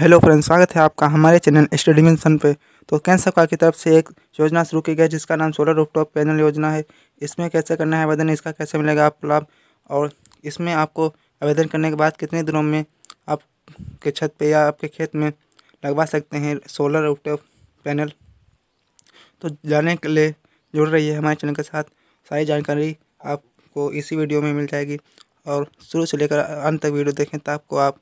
hello friends स्वागत है आपका हमारे चैनल स्टडी मिशन पे तो केंद्र सरकार की तरफ से एक योजना शुरू की गई है जिसका नाम सोलर रूपटॉप पैनल योजना है इसमें कैसे करना है आवेदन इसका कैसे मिलेगा आप लाभ और इसमें आपको आवेदन करने के बाद कितने दिनों में आपके छत पे या आपके खेत में लगवा सकते हैं सोलर रूपटॉप पैनल तो जाने के लिए जुड़ रही है हमारे चैनल के साथ सारी जानकारी आपको इसी वीडियो में मिल जाएगी और शुरू से लेकर अंत तक वीडियो देखें तो आपको आप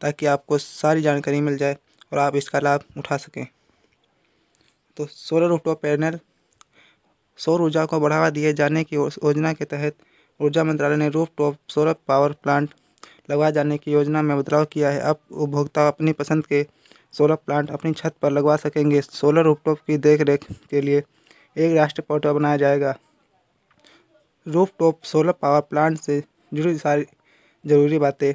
ताकि आपको सारी जानकारी मिल जाए और आप इसका लाभ उठा सकें तो सोलर रूफटॉप पैनल सौर ऊर्जा को बढ़ावा दिए जाने की योजना के तहत ऊर्जा मंत्रालय ने roof top solar power plant लगवाए जाने की योजना में बदलाव किया है अब उपभोक्ता अपनी पसंद के सोलर प्लांट अपनी छत पर लगवा सकेंगे सोलर रूफटॉप की देखरेख के लिए एक राष्ट्रीय पोर्टल बनाया जाएगा रूफटॉप सोलर पावर प्लांट से जुड़ी सारी ज़रूरी बातें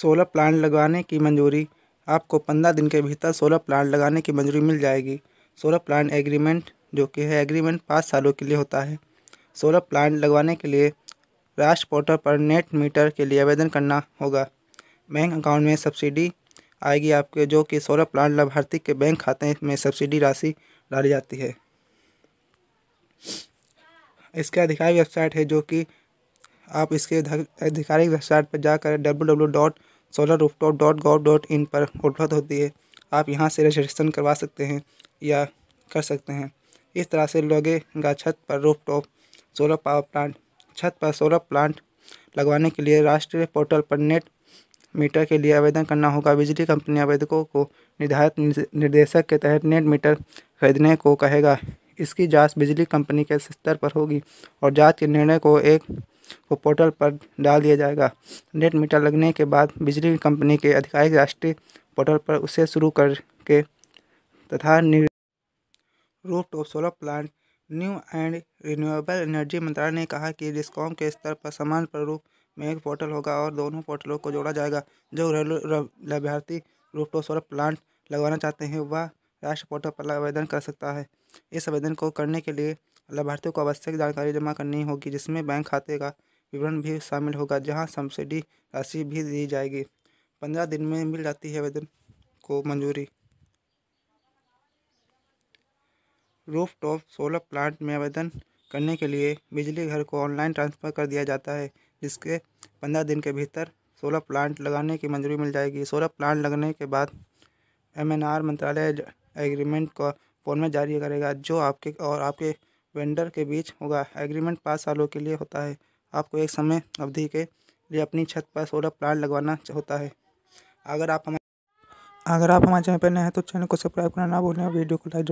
सोलर प्लांट लगाने की मंजूरी आपको पंद्रह दिन के भीतर सोलर प्लांट लगाने की मंजूरी मिल जाएगी सोलर प्लांट एग्रीमेंट जो कि है एग्रीमेंट पाँच सालों के लिए होता है सोलर प्लांट लगवाने के लिए राष्ट्र पोर्टल पर नेट मीटर के लिए आवेदन करना होगा बैंक अकाउंट में सब्सिडी आएगी आपके जो कि सोलर प्लांट लाभार्थी के बैंक खाते में सब्सिडी राशि डाली जाती है इसके आधिकारिक वेबसाइट है जो कि आप इसके आधिकारिक वेबसाइट पर जाकर W W dot solar rooftop dot gov dot in पर उपलब्ध होती है आप यहाँ से रजिस्ट्रेशन करवा सकते हैं या कर सकते हैं इस तरह से का छत पर रूफटॉप सोलर पावर प्लांट छत पर सोलर प्लांट लगवाने के लिए राष्ट्रीय पोर्टल पर नेट मीटर के लिए आवेदन करना होगा बिजली कंपनी आवेदकों को निर्धारित निर्देशक के तहत नेट मीटर खरीदने को कहेगा इसकी जांच बिजली कंपनी के स्तर पर होगी और जांच के निर्णय को एक को पोर्टल पर डाल दिया जाएगा नेट मीटर लगने के बाद बिजली कंपनी के आधिकारिक राष्ट्रीय पोर्टल पर उसे शुरू करके तथा roof top solar plant new and renewable energy मंत्रालय ने कहा कि डिस्कॉम के स्तर पर समान प्रारूप में एक पोर्टल होगा और दोनों पोर्टलों को जोड़ा जाएगा जो घरेलू लाभार्थी रूफटॉप सोलर प्लांट लगवाना चाहते हैं वह राष्ट्र पोर्टल पर आवेदन कर सकता है इस आवेदन को करने के लिए लाभार्थियों को आवश्यक जानकारी जमा करनी होगी जिसमें बैंक खाते का विवरण भी शामिल होगा जहां सब्सिडी राशि भी दी जाएगी पंद्रह दिन में मिल जाती है आवेदन को मंजूरी रूफ टॉप सोलर प्लांट में आवेदन करने के लिए बिजली घर को ऑनलाइन ट्रांसफ़र कर दिया जाता है जिसके पंद्रह दिन के भीतर सोलर प्लांट लगाने की मंजूरी मिल जाएगी सोलर प्लांट लगने के बाद एमएनआर मंत्रालय एग्रीमेंट को फोन में जारी करेगा जो आपके और आपके वेंडर के बीच होगा एग्रीमेंट पाँच सालों के लिए होता है आपको एक समय अवधि के लिए अपनी छत पर सोलर प्लांट लगवाना होता है अगर आप हमारे अगर आप हमारे चैनल पर नए हैं तो चैनल को सब्सक्राइब करना ना भूलें वीडियो को लाइक